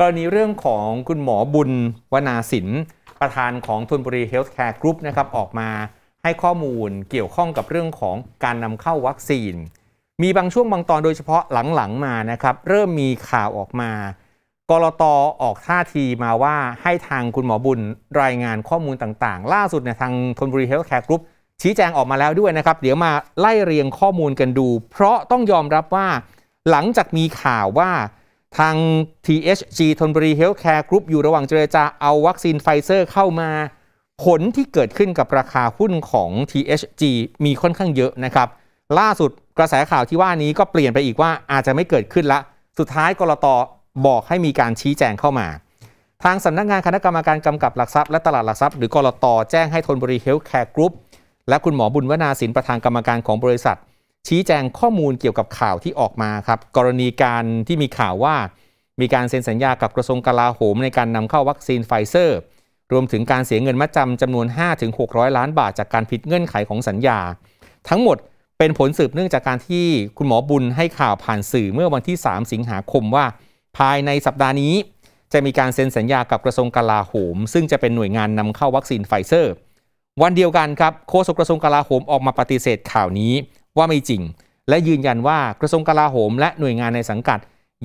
กรณีเรื่องของคุณหมอบุญวนาสินประธานของทุนบุรีเฮลท์แคร์กรุ๊ปนะครับออกมาให้ข้อมูลเกี่ยวข้องกับเรื่องของการนำเข้าวัคซีน มีบางช่วงบางตอนโดยเฉพาะหลังๆมานะครับเริ่มมีข่าวออกมา กรตอออกท่าทีมาว่าให้ทางคุณหมอบุญรายงานข้อมูลต่างๆล่าสุดเนี่ยทางทนบุรีเฮลท์แคร์กรุ๊ปชี้แจงออกมาแล้วด้วยนะครับ เดี๋ยวมาไล่เรียงข้อมูลกันดู เพราะต้องยอมรับว่าหลังจากมีข่าวว่าทาง THG ธนบุรีเฮลท์แคร์กรุ๊ปอยู่ระหว่างเจรจาเอาวัคซีนไฟเซอร์ เข้ามาผลที่เกิดขึ้นกับราคาหุ้นของ THG มีค่อนข้างเยอะนะครับล่าสุดกระแสข่าวที่ว่านี้ก็เปลี่ยนไปอีกว่าอาจจะไม่เกิดขึ้นละสุดท้ายกรตบอกให้มีการชี้แจงเข้ามา ทางสำนักงานคณะกรรมการกำกับหลักทรัพย์และตลาดหลักทรัพย์หรือกรตแจ้งให้ธนบุรีเฮลท์แคร์กรุ๊ปและคุณหมอบุญวนาสินประธานกรรมการของบริษัทชี้แจงข้อมูลเกี่ยวกับข่าวที่ออกมาครับ กรณีการที่มีข่าวว่า มีการเซ็นสัญญากับกระทรวงกลาโหมในการนำเข้าวัคซีนไฟเซอร์ รวมถึงการเสียเงินมัดจำจำนวน 5-600 ล้านบาทจากการผิดเงื่อนไขของสัญญา ทั้งหมดเป็นผลสืบเนื่องจากการที่คุณหมอบุญให้ข่าวผ่านสื่อเมื่อวันที่ 3 สิงหาคมว่า ภายในสัปดาห์นี้ จะมีการเซ็นสัญญากับกระทรวงกลาโหม ซึ่งจะเป็นหน่วยงานนำเข้าวัคซีนไฟเซอร์ วันเดียวกันครับโฆษกกระทรวงกลาโหมออกมาปฏิเสธข่าวนี้ว่าไม่จริง และยืนยันว่ากระทรวงกลาโหมและหน่วยงานในสังกัด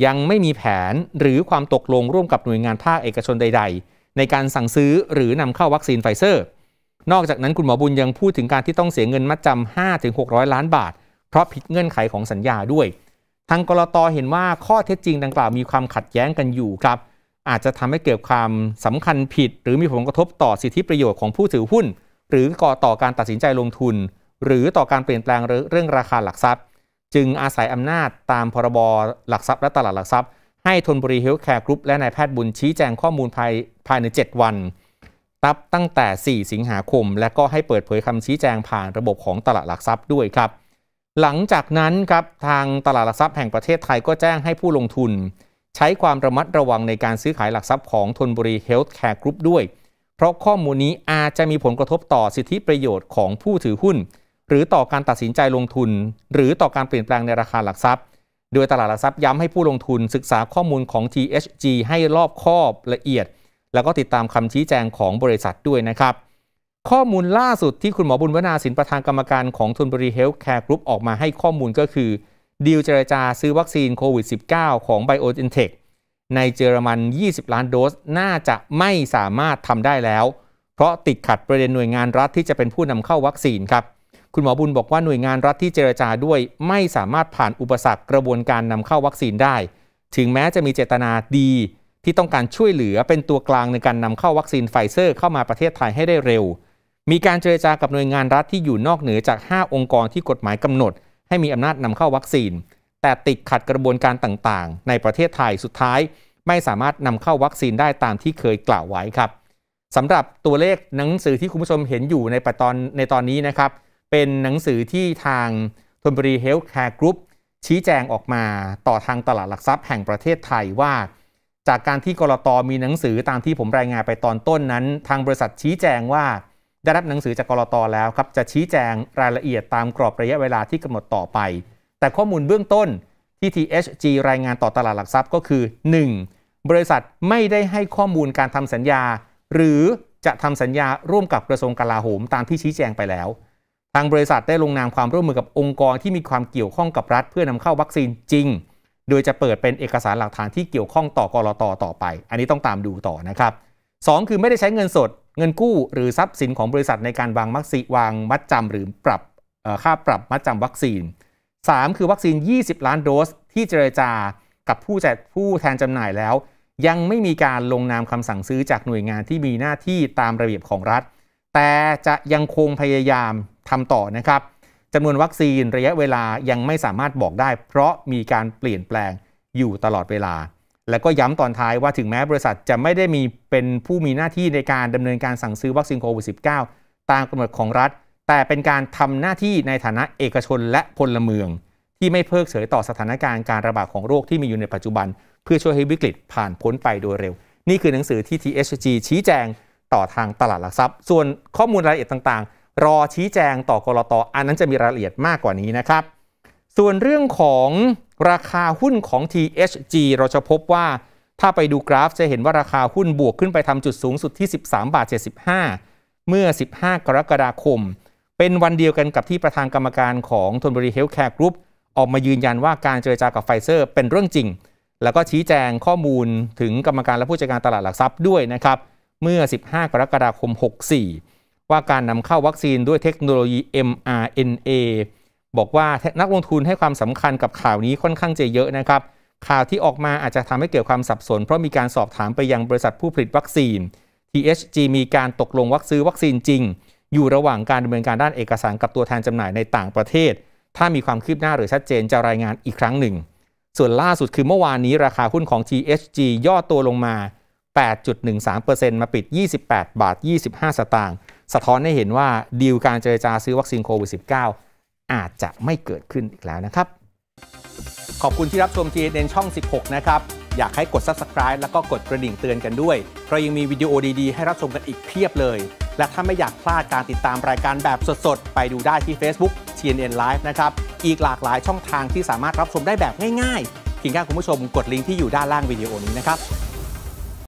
ยังไม่มีแผนหรือความตกลงร่วมกับหน่วยงานภาคเอกชนใดๆ ในการสั่งซื้อหรือนำเข้าวัคซีนไฟเซอร์ นอกจากนั้นคุณหมอบุญยังพูดถึงการที่ต้องเสียเงินมัดจำ 5-600 ล้านบาท เพราะผิดเงื่อนไขของสัญญาด้วยทางกรตเห็นว่าข้อเท็จจริงดังกล่าว มีความขัดแย้งกันอยู่ครับ อาจจะทำให้เกิดความสำคัญผิด หรือมีผลกระทบต่อสิทธิประโยชน์ของผู้ถือหุ้น หรือก่อต่อการตัดสินใจลงทุนหรือต่อการเปลี่ยนแปลงเรื่องราคาหลักทรัพย์ จึงอาศัยอำนาจตามพรบหลักทรัพย์และตลาดหลักทรัพย์ให้ทนบุรีเฮลท์แคร์กรุ๊ปและนายแพทย์บุญชี้แจงข้อมูลภายภายใน 7 วัน ตับตั้งแต่ 4 สิงหาคม และก็ให้เปิดเผยคำชี้แจงผ่านระบบของตลาดหลักทรัพย์ด้วยครับ หลังจากนั้นครับทางตลาดหลักทรัพย์แห่งประเทศไทยก็แจ้งให้ผู้ลงทุน ใช้ความระมัดระวังในการซื้อขายหลักทรัพย์ของทนบุรีเฮลท์แคร์กรุ๊ปด้วยเพราะข้อมูลนี้อาจจะมีผลกระทบต่อสิทธิประโยชน์ของผู้ถือหุ้นหรือต่อการตัดสินใจลงทุน หรือต่อการเปลี่ยนแปลงในราคาหลักทรัพย์ โดยตลาดหลักทรัพย์ย้ำให้ผู้ลงทุนศึกษาข้อมูลของ THG ให้รอบคอบละเอียด แล้วก็ติดตามคำชี้แจงของบริษัทด้วยนะครับ ข้อมูลล่าสุดที่คุณหมอบุญวนาสินประธานกรรมการของทุนบริเฮลท์แคร์กรุ๊ปออกมาให้ข้อมูลก็คือ ดีลเจรจาซื้อวัคซีนโควิด -19 ของ b i o n t e c h ในเยอรมัน 20 ล้านโดสน่าจะไม่สามารถทำได้แล้ว เพราะติดขัดประเด็นหน่วยงานรัฐที่จะเป็นผู้นำเข้าวัคซีนครับคุณหมอบุญบอกว่าหน่วยงานรัฐที่เจรจาด้วยไม่สามารถผ่านอุปสรรคกระบวนการนำเข้าวัคซีนได้ ถึงแม้จะมีเจตนาดี ที่ต้องการช่วยเหลือเป็นตัวกลางในการนำเข้าวัคซีนไฟเซอร์เข้ามาประเทศไทยให้ได้เร็ว มีการเจรจากับหน่วยงานรัฐที่อยู่นอกเหนือจาก 5 องค์กรที่กฎหมายกำหนด ให้มีอำนาจนำเข้าวัคซีน แต่ติดขัดกระบวนการต่างๆ ในประเทศไทยสุดท้าย ไม่สามารถนำเข้าวัคซีนได้ตามที่เคยกล่าวไว้ครับ สำหรับตัวเลขหนังสือที่คุณผู้ชมเห็นอยู่ในตอนในตอนนี้นะครับเป็นหนังสือที่ทางธนบุรีเฮลท์แคร์กรุ๊ปชี้แจงออกมาต่อทางตลาดหลักทรัพย์แห่งประเทศไทยว่า จากการที่กรตมีหนังสือตามที่ผมรายงานไปตอนต้นนั้น ทางบริษัทชี้แจงว่าได้รับหนังสือจากกรตแล้วครับจะชี้แจงรายละเอียดตามกรอบระยะเวลาที่กำหนดต่อไป แต่ข้อมูลเบื้องต้นที่ THG รายงานต่อตลาดหลักทรัพย์ก็คือ 1. บริษัทไม่ได้ให้ข้อมูลการทำสัญญา หรือจะทำสัญญาร่วมกับกระทรวงกลาโหมตามที่ชี้แจงไปแล้วทางบริษัทได้ลงนามความร่วมมือกับองค์กรที่มีความเกี่ยวข้องกับรัฐเพื่อนำเข้าวัคซีนจริง โดยจะเปิดเป็นเอกสารหลักฐานที่เกี่ยวข้องต่อกรอตต่อไป อันนี้ต้องตามดูต่อนะครับ 2 คือไม่ได้ใช้เงินสด เงินกู้หรือทรัพย์สินของบริษัทในการวางมัคซีวางมัดจำหรือปรับค่าปรับมัดจำวัคซีน3คือวัคซีน 20 ล้านโดส ที่เจรจากับผู้แจกผู้แทนจำหน่ายแล้ว ยังไม่มีการลงนามคำสั่งซื้อจากหน่วยงานที่มีหน้าที่ตามระเบียบของรัฐ แต่จะยังคงพยายามทำต่อนะครับจำนวนวัคซีนระยะเวลายังไม่สามารถบอกได้ เพราะมีการเปลี่ยนแปลงอยู่ตลอดเวลา และก็ย้ำตอนท้ายว่าถึงแม้บริษัทจะไม่ได้มีเป็นผู้มีหน้าที่ในการดำเนินการสั่งซื้อวัคซีนโควิด -19 ตามกฎหนดของรัฐ แต่เป็นการทำหน้าที่ในฐานะเอกชนและพลเมือง ที่ไม่เพิกเฉยต่อสถานการณ์การระบาดของโรคที่มีอยู่ในปัจจุบันเพื่อช่วยให้วิกฤตผ่านพ้นไปโดยเร็ว นี่คือหนังสือที่ t h g ชี้แจงต่อทางตลาดหลักทรัพย์ ส่วนข้อมูลรายละเอียดต่าง ๆรอชี้แจงต่อกรตออันนั้นจะมีรายละเอียดมากกว่านี้นะครับ ส่วนเรื่องของราคาหุ้นของ THG เราจะพบว่าถ้าไปดูกราฟจะเห็นว่าราคาหุ้นบวกขึ้นไปทำจุดสูงสุดที่ 13 บาท 75 เมื่อ 15 กรกฎาคม เป็นวันเดียวกันกับที่ประธานกรรมการของทนบรีเฮลท์แคร์กรุ๊ปออกมายืนยันว่าการเจรจากับไฟเซอร์เป็นเรื่องจริง แล้วก็ชี้แจงข้อมูลถึงกรรมการและผู้จัดการตลาดหลักทรัพย์ด้วยนะครับ เมื่อ 15 กรกฎาคม 64ว่าการนำเข้าวัคซีนด้วยเทคโนโลยี mRNA บอกว่านักลงทุนให้ความสำคัญกับข่าวนี้ค่อนข้างจะเยอะนะครับ ข่าวที่ออกมาอาจจะทำให้เกิดความสับสน เพราะมีการสอบถามไปยังบริษัทผู้ผลิตวัคซีน THG มีการตกลงวัคซื้อวัคซีนจริง อยู่ระหว่างการดำเนินการด้านเอกสารกับตัวแทนจำหน่ายในต่างประเทศ ถ้ามีความคืบหน้าหรือชัดเจนจะรายงานอีกครั้งหนึ่ง ส่วนล่าสุดคือเมื่อวานนี้ราคาหุ้นของ THG ย่อตัวลงมา8.13%มาปิด 28บาท25สตางค์สะท้อนให้เห็นว่าดีลการเจรจาซื้อวัคซีนโควิด -19 อาจจะไม่เกิดขึ้นอีกแล้วนะครับ ขอบคุณที่รับชมทีอ็นช่อง 16 นะครับ อยากให้กด Subscribe แล้วก็กดกระดิ่งเตือนกันด้วย เพราะยังมีวิดีโอดีๆ ให้รับชมกันอีกเพียบเลย และถ้าไม่อยากพลาดการติดตามรายการแบบสดๆ ไปดูได้ที่ Facebook TNN Live นะครับ อีกหลากหลายช่องทางที่สามารถรับชมได้แบบง่ายๆเพียงแค่คุณผู้ชมกดลิงก์ที่อยู่ด้านล่างวิดีโอนี้นะครับ